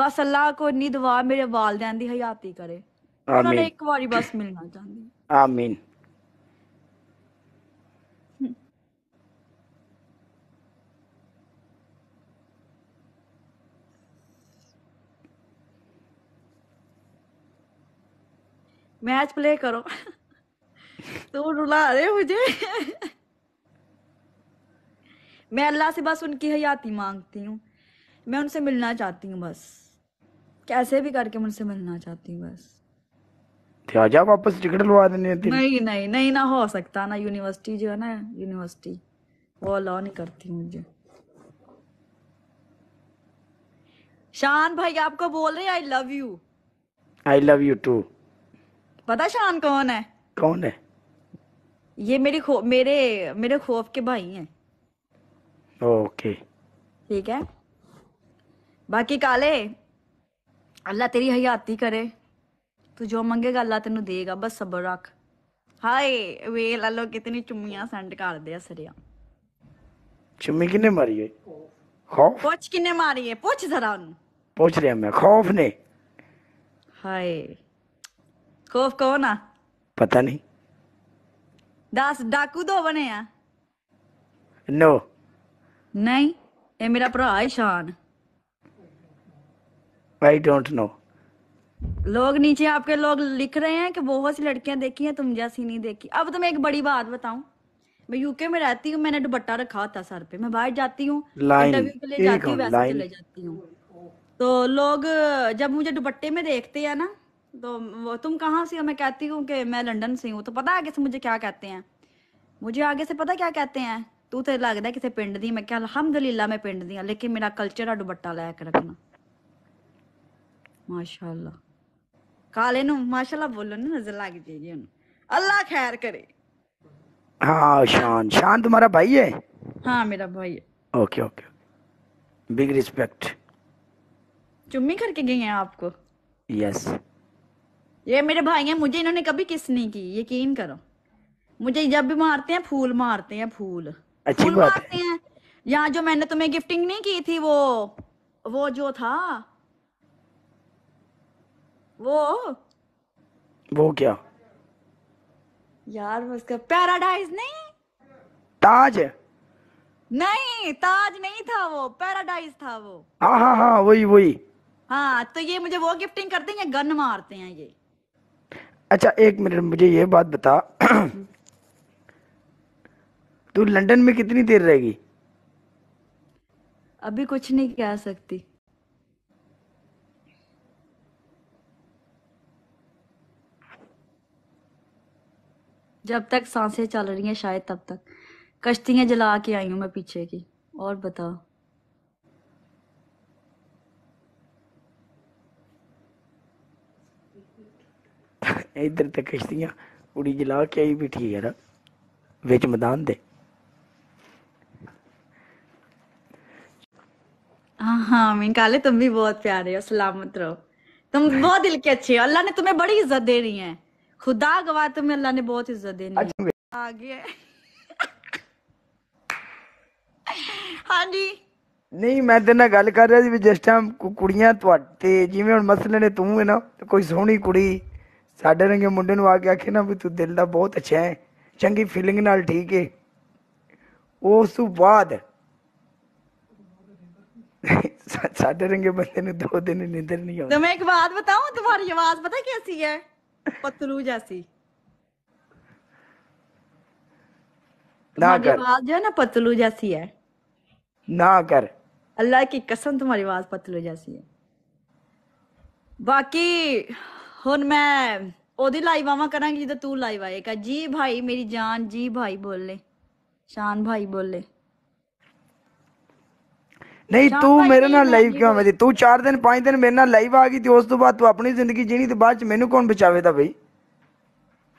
बस अल्लाह को ਇੰਨੀ दुआ मेरे वालदैन की हयाती करे उन्होंने एक बार बस मिलना ਮਿਲਣਾ मैच प्ले करो तू रुला रहे मुझे मैं अल्लाह से बस उनकी हयाती मांगती हूँ मैं उनसे मिलना चाहती हूँ बस कैसे भी करके मुझसे मिलना चाहती हूँ बस आ जा वापस टिकट लगा देने तेरी नहीं नहीं नहीं ना हो सकता ना यूनिवर्सिटी जो है ना यूनिवर्सिटी वो अलाउ नहीं करती मुझे शान भाई आपको बोल रहे I love you I love you too पता शान कौन है कौन है ये मेरी खो, मेरे मेरे खौफ के भाई हैं ओके ठीक है बाकी काले ਅੱਲਾ ਤੇਰੀ ਹਯਾਤੀ ਕਰੇ ਤੂੰ ਜੋ ਮੰਗੇਗਾ ਅੱਲਾ ਤੈਨੂੰ ਦੇਗਾ ਬਸ ਸਬਰ ਰੱਖ ਹਾਏ ਵੇ ਲਾਲੋ ਕਿਤਨੀ ਚੁੰਮੀਆਂ ਸੈਂਡ ਕਰਦੇ ਆ ਸਰਿਆ चुम्मी किने मारी है खौफ ਪੁੱਛ ਕਿੰਨੇ ਮਾਰੀ ਹੈ ਪੁੱਛ ਜ਼ਰਾ ਉਹਨੂੰ पूछ रहा मैं खौफ ने ਹਾਏ ਖੋਫ ਕਹੋ ਨਾ पता नहीं ਦੱਸ ਡਾਕੂ ਦੋ ਬਣੇ ਆ नो ਨਹੀਂ ਇਹ ਮੇਰਾ ਭਰਾ ਹੈ ਸ਼ਾਨ आई डोंट नो लोग नीचे आपके लोग लिख रहे हैं कि बहुत सी लड़कियां देखी हैं तुम जैसी नहीं देखी अब तो मैं एक बड़ी बात बताऊं मैं यूके में रहती हूँ मैंने दुपट्टा रखा होता सर पे मैं बाहर जाती हूँ इंटरव्यू के लिए जाती हूँ वैसे चले जाती हूँ तो लोग जब मुझे दुपट्टे में देखते हैं ना तो वो तुम कहाँ से हो मैं कहती हूँ कि मैं लंदन से हूँ तो पता आगे से मुझे क्या कहते हैं मुझे आगे से पता क्या कहते हैं तू तो लगता है किसी पिंड दी मैं क्या अलहमदुल्ला मैं पिंड दी लेकिन मेरा कल्चर है दुपट्टा लाया रखना माशाल्लाह काले नु माशाल्लाह बोलो ना नजर लग जाएगी अल्लाह खैर करे हाँ शान शान तुम्हारा भाई है हाँ मेरा भाई है ओके ओके बिग रिस्पेक्ट चुम्मी करके गई हैं आपको यस yes. ये मेरे भाई हैं मुझे इन्होंने कभी किस नहीं की यकीन करो मुझे जब भी मारते हैं फूल मारते हैं फूल अच्छी फूल बात मारते है। हैं यहाँ जो मैंने तुम्हें गिफ्टिंग नहीं की थी वो वो जो था वो वो क्या यार उसका पैराडाइज नहीं ताज नहीं ताज नहीं था वो पैराडाइज था वो हाँ हाँ हाँ वही वही हाँ तो ये मुझे वो गिफ्टिंग करते हैं गन मारते हैं ये अच्छा एक मिनट मुझे ये बात बता तू लंदन में कितनी देर रहेगी अभी कुछ नहीं कह सकती जब तक सांसें चल रही हैं शायद तब तक कश्तियां जला के आई हूं मैं पीछे की और बताओ इधर तक तो कश्तियां उड़ी जला के आई बैठी यार बिच मैदान दे हाँ हाँ मीन काले तुम भी बहुत प्यारे हो सलामत रहो तुम बहुत दिल के अच्छे हो अल्लाह ने तुम्हें बड़ी इज्जत दे रही है खुदा गवाह तुम्हें अल्लाह ने बहुत इज्जत देनी अच्छा। आगे हाँ जी ਨਹੀਂ ਮੈਂ ਤੇ ਨਾਲ ਗੱਲ ਕਰ ਰਿਹਾ ਸੀ ਵੀ ਜਿਸ ਟਾਈਮ ਕੁੜੀਆਂ ਤੁਹਾਡੇ ਜਿਵੇਂ ਹੁਣ ਮਸਲੇ ਨੇ ਤੂੰ ਹੈ ਨਾ ਤੇ ਕੋਈ ਸੋਹਣੀ ਕੁੜੀ ਸਾਡੇ ਰੰਗੇ ਮੁੰਡੇ ਨੂੰ ਆ ਕੇ ਆਖੇ ਨਾ ਵੀ ਤੂੰ ਦਿਲ ਦਾ ਬਹੁਤ ਅੱਛਾ ਹੈ ਚੰਗੀ ਫੀਲਿੰਗ ਨਾਲ ਠੀਕ ਹੈ ਉਸ ਤੋਂ ਬਾਅਦ ਸਾਡੇ रंगे बंदे ने दो दिन नींदर नहीं आती तो मैं एक बात बताऊं तुम्हारी आवाज पता कैसी है पतलूजा सी ना कर आवाज है ना पतलू जैसी है ना कर अल्लाह की कसम तुम्हारी आवाज पतलू जैसी है बाकी हुन मैं ओदी लाइव आवा करांगी जदों तू लाइव आएगा जी भाई मेरी जान जी भाई बोले शान भाई बोले ਨਹੀਂ ਤੂੰ ਮੇਰੇ ਨਾਲ ਲਾਈਵ ਕਿਉਂ ਮੈਂ ਤੂੰ 4 ਦਿਨ 5 ਦਿਨ ਮੇਰੇ ਨਾਲ ਲਾਈਵ ਆ ਗਈ ਤੇ ਉਸ ਤੋਂ ਬਾਅਦ ਤੂੰ ਆਪਣੀ ਜ਼ਿੰਦਗੀ ਜੀਣੀ ਤੇ ਬਾਅਦ ਚ ਮੈਨੂੰ ਕੌਣ ਬਚਾਵੇ ਤਾਂ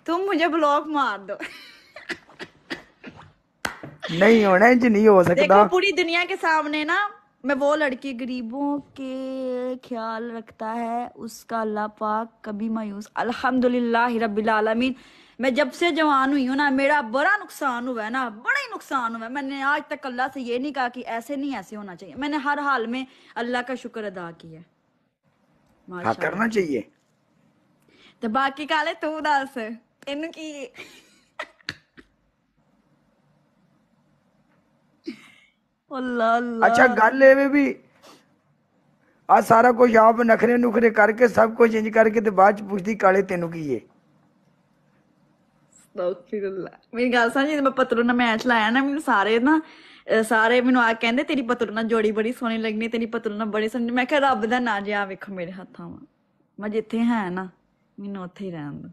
तुम मुझे ब्लॉक मार दो नहीं होना इंज नहीं हो सकता देखो पूरी दुनिया के सामने ना मैं वो लड़की गरीबों के ख्याल रखता है उसका अल्लाह पाक कभी मायूस अल्हम्दुलिल्लाह रब्बिल आलमीन मैं जब से जवान हुई हूँ ना मेरा बड़ा नुकसान हुआ है ना बड़ा ही नुकसान हुआ है मैंने आज तक अल्लाह से ये नहीं कहा कि ऐसे नहीं ऐसे होना चाहिए मैंने हर हाल में अल्लाह का शुक्र अदा किया हाँ, करना चाहिए तो बाकी काले तू दस इन की अच्छा गल भी आ सारा कुछ आप नखरे नुखरे करके सब कुछ इंज करके तो बाद ਚ काले ਕਾਲੇ की है ਮੇਰੀ ਗੱਲ ਸਮਝ ਜਦੋਂ ਮੈਂ ਪਤਲੂ ਨਾਲ ਮੈਚ ਲਾਇਆ ਨਾ ਮੈਨੂੰ ਸਾਰੇ ਨਾ ਸਾਰੇ ਮੈਨੂੰ ਆ ਕਹਿੰਦੇ ਤੇਰੀ ਪਤਲੂ ਨਾਲ ਜੋੜੀ ਬੜੀ ਸੋਹਣੀ ਲੱਗਣੀ ਤੇਰੀ ਪਤਲੂ ਨਾਲ ਬੜੀ ਸੋਹਣੀ ਮੈਂ ਕਿਹਾ ਰੱਬ ਦਾ ਨਾਂ ਆ ਵੇਖੋ ਮੇਰੇ ਹੱਥਾਂ ਵਾਂ ਮੈਂ ਜਿੱਥੇ ਹਾਂ ਨਾ ਮੈਨੂੰ ਉੱਥੇ ਹੀ ਰਹਿਣ ਦੋ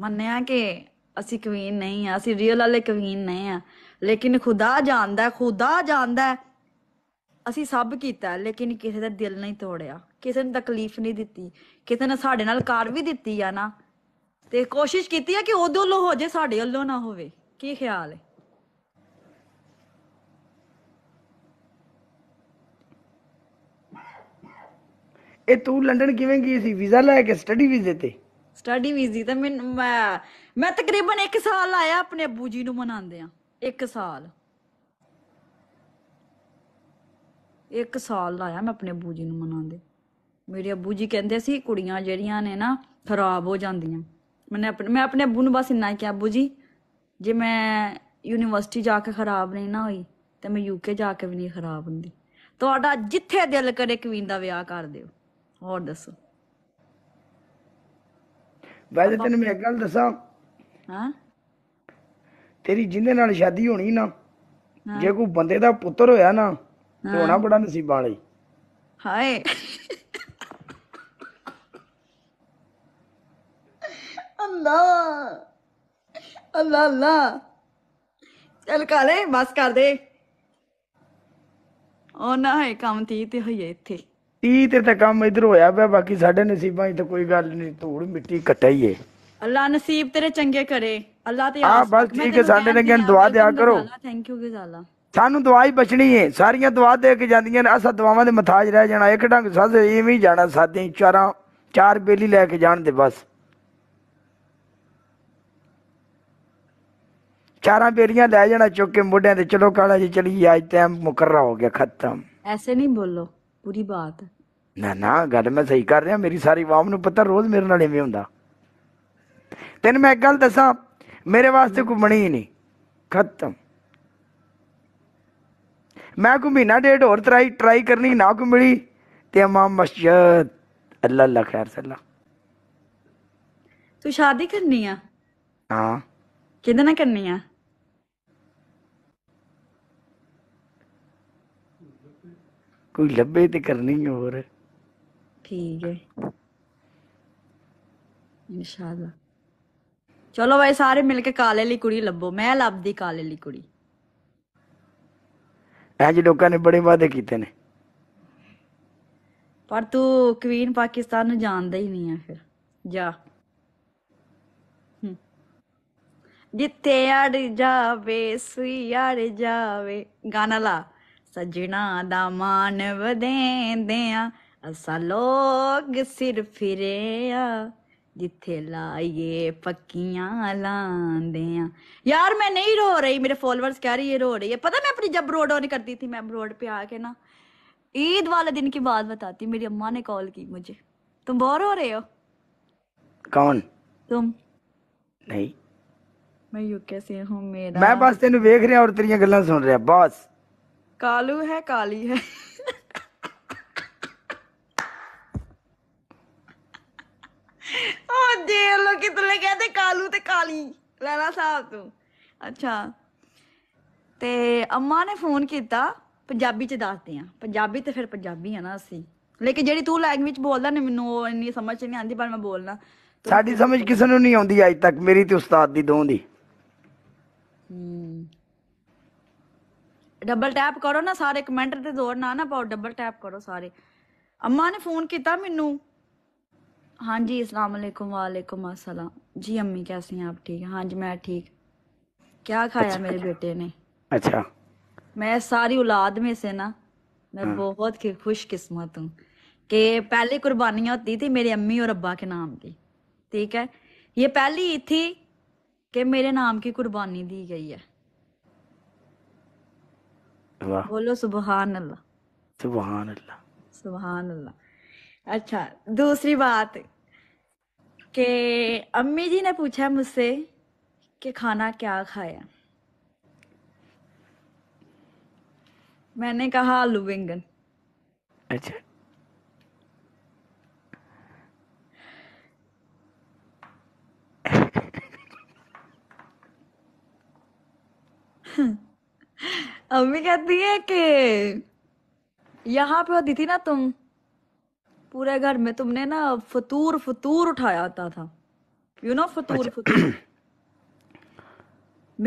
ਮੰਨਿਆ ਕਿ ਅਸੀਂ ਕਵੀਨ ਨਹੀਂ ਆ ਅਸੀਂ ਰੀਅਲ ਵਾਲੇ ਕਵੀਨ ਨਹੀਂ ਆ ਲੇਕਿਨ ਖੁਦਾ ਜਾਣਦਾ ਖੁਦਾ ਜਾਣਦਾ ਅਸੀਂ ਸਭ ਕੀਤਾ ਲੇਕਿਨ ਕਿਸੇ ਦਾ ਦਿਲ ਨਹੀਂ ਤੋੜਿਆ ਕਿਸੇ ਨੂੰ ਤਕਲੀਫ ਨਹੀਂ ਦਿੱਤੀ ਕਿਸੇ ਨੇ ਸਾਡੇ ਨਾਲ ਕਾਰ ਵੀ ਦਿੱਤੀ ਆ ਨਾ ਤੇ ਕੋਸ਼ਿਸ਼ ਕੀਤੀ ਹੈ ਕਿ ਉਦੋਂ ਲੋ ਹੋ ਜੇ ਸਾਡੇ ਵੱਲੋਂ ਨਾ ਹੋਵੇ ਕੀ ਖਿਆਲ ਹੈ ਇਹ ਤੂੰ ਲੰਡਨ ਕਿਵੇਂ ਗਈ ਸੀ ਵੀਜ਼ਾ ਲੈ ਕੇ ਸਟੱਡੀ ਵੀਜ਼ੇ ਤੇ ਸਟੱਡੀ ਵੀਜ਼ੀ ਤਾਂ ਮੈਂ ਮੈਂ- ਤਕਰੀਬਨ 1 ਸਾਲ ਆਇਆ ਆਪਣੇ ਅੱਬੂ ਜੀ ਨੂੰ ਮਨਾਉਂਦੇ ਆ 1 ਸਾਲ 1 ਸਾਲ ਆਇਆ ਮੈਂ ਆਪਣੇ ਅੱਬੂ ਜੀ ਨੂੰ ਮਨਾਉਂਦੇ ਮੇਰੇ ਅੱਬੂ ਜੀ ਕਹਿੰਦੇ ਸੀ ਕੁੜੀਆਂ ਜਿਹੜੀਆਂ ਨੇ ਨਾ ਖਰਾਬ ਹੋ ਜਾਂਦੀਆਂ ਮੈਂ ਆਪਣੇ ਮੈਂ ਆਪਣੇ ਅੱਬੂ ਨੂੰ ਬਸ ਇੰਨਾ ਹੀ ਕਿਹਾ ਅੱਬੂ ਜੀ ਜੇ ਮੈਂ ਯੂਨੀਵਰਸਿਟੀ ਜਾ ਕੇ ਖਰਾਬ ਨਹੀਂ ਨਾ ਹੋਈ ਤੇ ਮੈਂ ਯੂਕੇ ਜਾ ਕੇ ਵੀ ਨਹੀਂ ਖਰਾਬ ਹੁੰਦੀ ਤੁਹਾਡਾ ਜਿੱਥੇ ਦਿਲ ਕਰੇ ਕਵੀਨ ਦਾ ਵਿਆਹ ਕਰ ਦਿਓ ਹੋਰ ਦੱਸੋ ਵੈਸੇ ਤੈਨੂੰ ਮੈਂ ਇੱਕ ਗੱਲ ਦੱਸਾਂ ਹਾਂ ਤੇਰੀ ਜਿੰਦੇ ਨਾਲ ਸ਼ਾਦੀ ਹੋਣੀ ਨਾ ਜੇ ਕੋਈ ਬੰਦੇ ਦਾ ਪੁੱਤਰ ਹੋਇਆ ਨਾ ਤੇ ਹੋਣਾ ਬੜਾ ਨਸੀਬ ਵਾਲੀ ਹਾਏ ਅੱਲਾ ਅੱਲਾ ਚੱਲ ਕਾਲੇ ਬਸ ਕਰ ਦੇ ਉਹ ਨਾ ਹੈ ਕੰਮ ਤੀ ਤੇ ਹੋਈ ਇੱਥੇ ਤੀ ਤੇ ਤਾਂ ਕੰਮ ਇਧਰ ਹੋਇਆ ਪਿਆ ਬਾਕੀ ਸਾਡੇ ਨਸੀਬਾਂ 'ਚ ਤਾਂ ਕੋਈ ਗੱਲ ਨਹੀਂ ਧੂੜ ਮਿੱਟੀ ਕਟਾਈ ਏ ਅੱਲਾ ਨਸੀਬ ਤੇਰੇ ਚੰਗੇ ਕਰੇ ਅੱਲਾ ਤੇ ਆ ਬਸ ਠੀਕ ਹੈ ਸਾਡੇ ਨੇ ਦੁਆ ਦਿਆ ਕਰੋ ਥੈਂਕ ਯੂ ਗਜ਼ਾਲਾ ਸਾਨੂੰ ਦੁਆ ਹੀ ਬਚਣੀ ਏ ਸਾਰੀਆਂ ਦੁਆ ਦੇ ਕੇ ਜਾਂਦੀਆਂ ਨੇ ਅਸਾਂ ਦੁਆਵਾਂ ਦੇ ਮਥਾਜ ਰਹਿ ਜਾਣਾ ਇੱਕ ਢੰਗ ਸਾਦੇ ਇਵੇਂ ਹੀ ਜਾਣਾ ਸਾਦੇ ਚਾਰਾਂ ਚਾਰ ਬੇਲੀ ਲੈ ਕੇ ਜਾਣ ਦੇ ਬਸ ਚਾਰਾਂ ਬੇਰੀਆਂ ਲੈ ਜਾਣਾ ਚੁੱਕ ਕੇ ਮੁੰਡਿਆਂ ਦੇ ਚਲੋ ਕਾਲਾ ਜੀ ਚਲੀ ਅੱਜ ਟਾਈਮ ਮੁਕਰਰਾ ਹੋ ਗਿਆ ਖਤਮ ऐसे नहीं बोलो पूरी बात ਨਾ ਨਾ ਗੱਲ ਮੈਂ ਸਹੀ ਕਰ ਰਿਹਾ ਮੇਰੀ ਸਾਰੀ ਆਵਾਮ ਨੂੰ ਪਤਾ ਰੋਜ਼ ਮੇਰੇ ਨਾਲ ਐਵੇਂ ਹੁੰਦਾ ਤੈਨੂੰ ਮੈਂ ਇੱਕ ਗੱਲ ਦੱਸਾਂ ਮੇਰੇ ਵਾਸਤੇ ਕੋਈ ਬਣੀ ਹੀ ਨਹੀਂ ਖਤਮ ਮੈਂ ਕੋਈ ਮਹੀਨਾ ਡੇਢ ਹੋਰ ਟਰਾਈ ਟਰਾਈ ਕਰਨੀ ਨਾ ਕੋਈ ਮਿਲੀ ਤੇ ਇਮਾਮ ਮਸਜਿਦ ਅੱਲਾ ਅੱਲਾ ਖੈਰ ਸੱਲਾ तू शादी करनी आ हां किदे ना करनी आ ਕੋਈ ਲੱਭੇ ਤੇ ਕਰਨੀ ਹੋਰ ਠੀਕ ਹੈ ਇਨਸ਼ਾਅੱਲਾ ਚਲੋ ਭਾਈ ਸਾਰੇ ਮਿਲ ਕੇ ਕਾਲੇ ਲਈ ਕੁੜੀ ਲੱਭੋ ਮੈਂ ਲੱਭਦੀ ਕਾਲੇ ਲਈ ਕੁੜੀ ਅੱਜ ਲੋਕਾਂ ਨੇ ਬੜੇ ਵਾਅਦੇ ਕੀਤੇ ਨੇ ਪਰ ਤੂੰ ਕੁਈਨ ਪਾਕਿਸਤਾਨ ਨੂੰ ਜਾਣਦਾ ਹੀ ਨਹੀਂ ਆ ਫਿਰ ਜਾ ਜਿੱਥੇ ਅੜ ਜਾਵੇ ਸੁਈ ਅੜ ਜਾਵੇ ਗਾਣਾ ਲਾ ਸਜਣਾ ਦਾ ਮਾਨ ਵਧੇਂਦਿਆਂ ਅਸਾਂ ਲੋਗ ਸਿਰ ਫਿਰਿਆ ਜਿੱਥੇ ਲਾਈਏ ਪੱਕੀਆਂ ਲਾਂਦਿਆਂ यार मैं नहीं रो रही मेरे फॉलोअर्स कह रही है रो रही है पता मैं अपनी जब रोड ऑन करती थी मैं रोड पे आके ना ईद वाले दिन की बात बताती मेरी अम्मा ने कॉल की मुझे तुम बोर हो रहे हो कौन तुम नहीं मैं यूके से हूँ मेरा मैं बस तेन वेख रहा और तेरिया गल सुन रहा बस ਕਾਲੂ ਹੈ ਕਾਲੀ ਹੈ ਉਹ ਦੇ ਲੋ ਕਿਤਲੇ ਕਹਦੇ ਕਾਲੂ ਤੇ ਕਾਲੀ ਲੈਣਾ ਸਾਹਿਬ ਤੂੰ ਅੱਛਾ ਤੇ ਅੰਮਾ ਨੇ ਫੋਨ ਕੀਤਾ ਪੰਜਾਬੀ ਚ ਦੱਸਦੇ ਆ ਪੰਜਾਬੀ ਤੇ ਫਿਰ ਪੰਜਾਬੀ ਆ ਨਾ ਅਸੀਂ ਲੇਕਿਨ ਜਿਹੜੀ ਤੂੰ ਲੈਂਗੁਏਜ ਬੋਲਦਾ ਨੇ ਮੈਨੂੰ ਉਹ ਇੰਨੀ ਸਮਝ ਨਹੀਂ ਆਂਦੀ ਪਰ ਮੈਂ ਬੋਲਣਾ ਸਾਡੀ ਸਮਝ ਕਿਸੇ ਨੂੰ ਨਹੀਂ ਆਉਂਦੀ ਅੱਜ ਤੱਕ ਮੇਰੀ ਤੇ ਉਸਤਾਦ ਦੀ ਦੋਂ ਦੀ ਹੂੰ डबल टैप करो ना सारे कमेंट से ਜ਼ੋਰ ना ਨਾ ਪਾਓ ਡਬਲ ਟੈਪ ਕਰੋ ਸਾਰੇ अम्मा ने फोन किया मैनू हाँ जी अस्सलाम वालेकुम वालेकुम अस्सलाम जी अम्मी कैसी हैं आप ठीक हाँ जी मैं ठीक क्या खाया अच्छा, मेरे अच्छा। बेटे ने अच्छा मैं सारी औलाद में से ना मैं हाँ। बहुत ही खुशकिस्मत हूँ कि पहले कुर्बानियाँ होती थी मेरी अम्मी और अब्बा के नाम की ठीक है ये पहली थी कि मेरे नाम की कुर्बानी दी गई है बोलो सुबहान अल्लाह सुबहान अल्लाह सुबहान अल्लाह अच्छा दूसरी बात के अम्मी जी ने पूछा मुझसे कि खाना क्या खाया मैंने कहा आलू बैंगन अच्छा हम्म अम्मी कहती है कि यहाँ पे होती थी ना तुम पूरे घर में तुमने ना फतूर फतूर उठाया आता था यू नो फतूर अच्छा। फतूर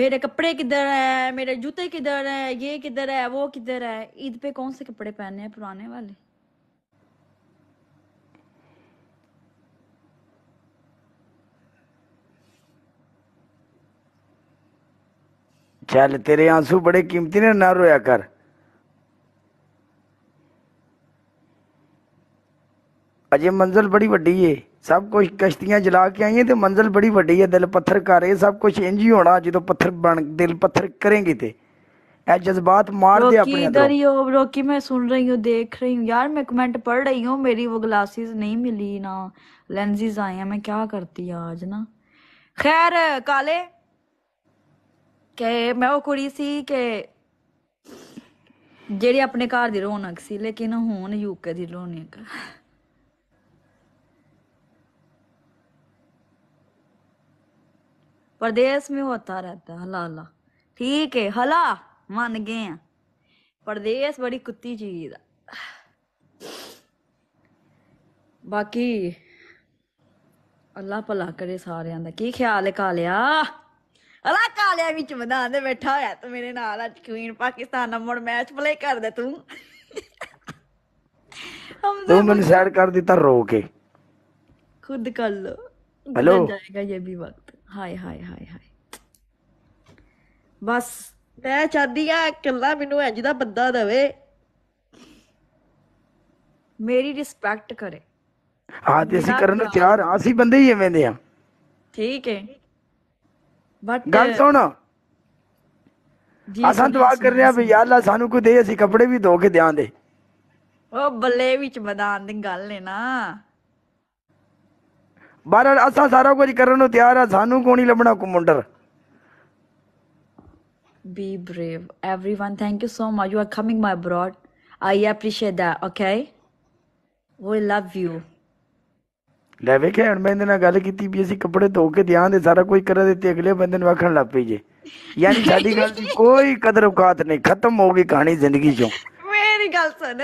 मेरे कपड़े किधर है मेरे जूते किधर है ये किधर है वो किधर है ईद पे कौन से कपड़े पहने हैं पुराने वाले चल तेरे आंसू बड़े कीमती ने ना रोया कर अजे मंजिल बड़ी वड्डी है सब कुछ कश्तियां जला के आई हैं तो मंजिल बड़ी वड्डी है दिल पत्थर कर ये सब कुछ इंज ही होना जो तो पत्थर बन दिल पत्थर करेंगे ते ए जज्बात मार दे तो। रोकी मैं सुन रही हूँ देख रही हूँ यार मैं कमेंट पढ़ रही हूँ मेरी वो ग्लासेस नहीं मिली ना लेंसेज आए हैं मैं क्या करती आज ना खैर काले ਕਿ ਮੈਂ ਉਹ ਕੁੜੀ ਸੀ ਕਿ ਜਿਹੜੀ ਆਪਣੇ ਘਰ ਦੀ ਰੌਣਕ ਸੀ ਲੇਕਿਨ ਹੁਣ ਯੂਕੇ ਦੀ ਰੌਣਕ परदेश में होता रहता है हला हला ठीक है हला मान गए हैं परदेश बड़ी कुत्ती चीज बाकी अल्लाह भला करे सारे का की ख्याल है कालिया ਅਲਾ ਕਾਲਿਆ ਵਿੱਚ ਮੈਦਾਨ ਦੇ ਬੈਠਾ ਹੋਇਆ ਤੂੰ ਮੇਰੇ ਨਾਲ ਅੱਜ ਕੁਈਨ ਪਾਕਿਸਤਾਨ ਨਾਲ ਮੁੜ ਮੈਚ ਪਲੇ ਕਰ ਦੇ ਤੂੰ ਤੂੰ ਮੈਨੂੰ ਸੈਡ ਕਰ ਦਿੱਤਾ ਰੋ ਕੇ ਖੁਦ ਕਰ ਲੋ हेलो ਜਾਏਗਾ ਇਹ ਵੀ ਵਕਤ ਹਾਏ ਹਾਏ ਹਾਏ ਹਾਏ ਬਸ ਮੈਂ ਚਾਹਦੀ ਆ ਕੱਲਾ ਮੈਨੂੰ ਇੰਜ ਦਾ ਬੰਦਾ ਦਵੇ ਮੇਰੀ ਰਿਸਪੈਕਟ ਕਰੇ ਹਾਂ ਤੇ ਅਸੀਂ ਕਰਨ ਨੂੰ ਤਿਆਰ ਆ ਅਸੀਂ ਬੰਦੇ ਹੀ ਐਵੇਂ ਦੇ ਆ ਠੀਕ ਹੈ Uh, ਗੱਲ ਸੁਣ ਅਸਾਂ ਦੁਆ ਕਰ ਰਹੇ ਆ ਵੀ ਯਾ ਅੱਲਾ ਸਾਨੂੰ ਕੋ ਦੇ ਅਸੀਂ ਕਪੜੇ ਵੀ ਧੋ ਕੇ ਦਿਆਂ ਦੇ ਉਹ ਬੱਲੇ ਵਿੱਚ ਮਦਾਨ ਦੀ ਗੱਲ ਨੇ ਨਾ ਬਾਰਾਂ ਅਸਾਂ ਸਾਰਾ ਕੁਝ ਕਰਨ ਨੂੰ ਤਿਆਰ ਆ ਸਾਨੂੰ ਕੋ ਨਹੀਂ ਲੱਭਣਾ ਕੋ ਮੁੰਡਰ be brave everyone thank you so much you are coming my broad I appreciate that okay we love you ਲੈ ਵੇਖਿਆ ਹੁਣ ਮੈਂ ਇਹਨਾਂ ਨਾਲ ਗੱਲ ਕੀਤੀ ਵੀ ਅਸੀਂ ਕੱਪੜੇ ਧੋ ਕੇ ਧਿਆਨ ਦੇ ਸਾਰਾ ਕੋਈ ਕਰਾ ਦਿੱਤੇ ਅਗਲੇ ਬੰਦੇ ਨੂੰ ਆਖਣ ਲੱਗ ਪਈ ਜੇ ਯਾਨੀ ਸਾਡੀ ਗੱਲ ਦੀ ਕੋਈ ਕਦਰ ਔਕਾਤ ਨਹੀਂ ਖਤਮ ਹੋ ਗਈ ਕਹਾਣੀ ਜ਼ਿੰਦਗੀ ਚੋਂ ਮੇਰੀ ਗੱਲ ਸੁਣ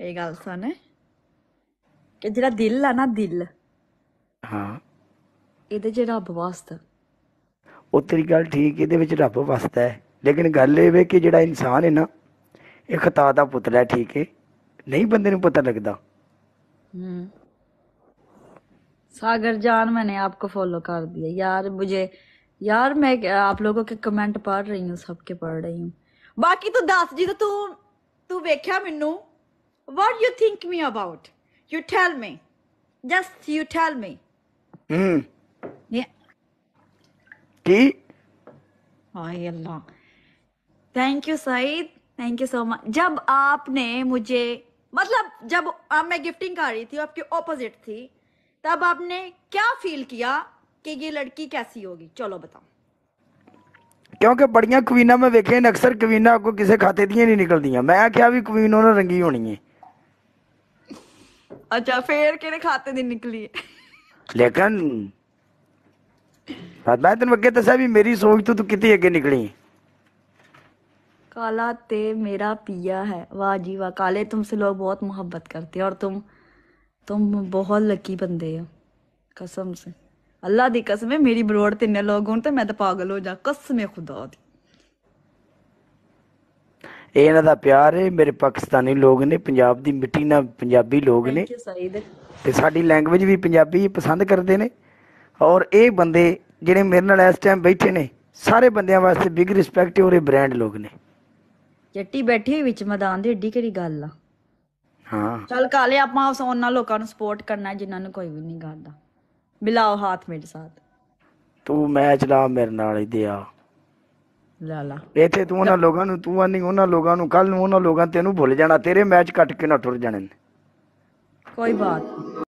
ਇਹ ਗੱਲ ਸੁਣ ਕਿ ਜਿਹੜਾ ਦਿਲ ਆ ਨਾ ਦਿਲ ਹਾਂ ਇਹਦੇ ਚ ਰੱਬ ਵਸਦਾ ਉਹ ਤੇਰੀ ਗੱਲ ਠੀਕ ਇਹਦੇ ਵਿੱਚ ਰੱਬ ਵਸਦਾ ਹੈ ਲੇਕਿਨ ਗੱਲ ਇਹ ਵੇ ਕਿ ਜਿਹੜਾ ਇਨਸਾਨ ਹੈ ਨਾ ਇਹ ਖਤਾ ਦਾ ਪੁੱਤਲਾ ਠੀਕ ਹੈ ਨਹੀਂ ਬੰਦੇ ਨੂੰ ਪਤਾ ਲੱਗਦਾ ਹੂੰ सागर जान मैंने आपको फॉलो कर दिया यार मुझे यार मैं आप लोगों के कमेंट पढ़ रही हूँ सबके पढ़ रही हूँ बाकी तो दस जी तो तू तू वेख्या मेनू what you think me about you tell me just you tell me की हाय अल्लाह thank you Saeed thank you so much जब आपने मुझे मतलब जब आ, मैं गिफ्टिंग कर रही थी आपके ऑपोजिट थी तब आपने क्या फील किया कि ये लड़की कैसी होगी चलो बताओ क्योंकि बड़िया कवीना में देखे अक्सर कवीना आपको किसी खाते दियां नहीं निकल दिया मैं क्या भी कवीन उन्होंने रंगी होनी है अच्छा फिर किने खाते दी निकली है लेकिन मैं तेन अगे दसा भी मेरी सोच तो तू कितनी अगे निकली है काला ते मेरा पिया है वाह जी वाह काले तुमसे लोग बहुत मोहब्बत करते हैं और तुम तुम बहुत लकी बंदे हो कसम से अल्लाह दी कसम है मेरी बरोड़ ते इन्ने लोग होन ते मैं तो पागल हो जा कसम है खुदा दी ਇਹ ਇਹਨਾਂ ਦਾ ਪਿਆਰ ਹੈ ਮੇਰੇ ਪਾਕਿਸਤਾਨੀ ਲੋਕ ਨੇ ਪੰਜਾਬ ਦੀ ਮਿੱਟੀ ਨਾਲ ਪੰਜਾਬੀ ਲੋਕ ਨੇ ਤੇ ਸਾਡੀ ਲੈਂਗੁਏਜ ਵੀ ਪੰਜਾਬੀ ਪਸੰਦ ਕਰਦੇ ਨੇ ਔਰ ਇਹ ਬੰਦੇ ਜਿਹੜੇ ਮੇਰੇ ਨਾਲ ਇਸ ਟਾਈਮ ਬੈਠੇ ਨੇ ਸਾਰੇ ਬੰਦਿਆਂ ਵਾਸਤੇ ਬਿਗ ਰਿਸਪੈਕਟ ਔਰ ਇਹ ਬ੍ਰਾਂਡ ਲੋਕ ਨੇ ਜੱਟੀ ਬੈਠੀ ਵਿੱਚ ਮੈਦਾਨ ਦੀ ਏਡੀ ਕਿਹੜੀ ਗੱਲ ਆ ਹਾਂ ਚੱਲ ਕਾਲੇ ਆਪਾਂ ਉਸ ਉਹਨਾਂ ਲੋਕਾਂ ਨੂੰ ਸਪੋਰਟ ਕਰਨਾ ਜਿਨ੍ਹਾਂ ਨੂੰ ਕੋਈ ਵੀ ਨਹੀਂ ਕਰਦਾ ਬਿਲਾਓ ਹੱਥ ਮੇਰੇ ਸਾਥ ਤੂੰ ਮੈਚ ਲਾ ਮੇਰੇ ਨਾਲ ਹੀ ਦਿਆ ਲਾ ਲਾ ਇੱਥੇ ਤੂੰ ਉਹਨਾਂ ਲੋਕਾਂ ਨੂੰ ਤੂੰ ਨਹੀਂ ਉਹਨਾਂ ਲੋਕਾਂ ਨੂੰ ਕੱਲ ਨੂੰ ਉਹਨਾਂ ਲੋਕਾਂ ਤੈਨੂੰ ਭੁੱਲ ਜਾਣਾ ਤੇਰੇ ਮੈਚ ਕੱਟ ਕੇ ਨਾ ਟੁਰ ਜਾਣੇ ਕੋਈ ਬਾਤ ਨਹੀਂ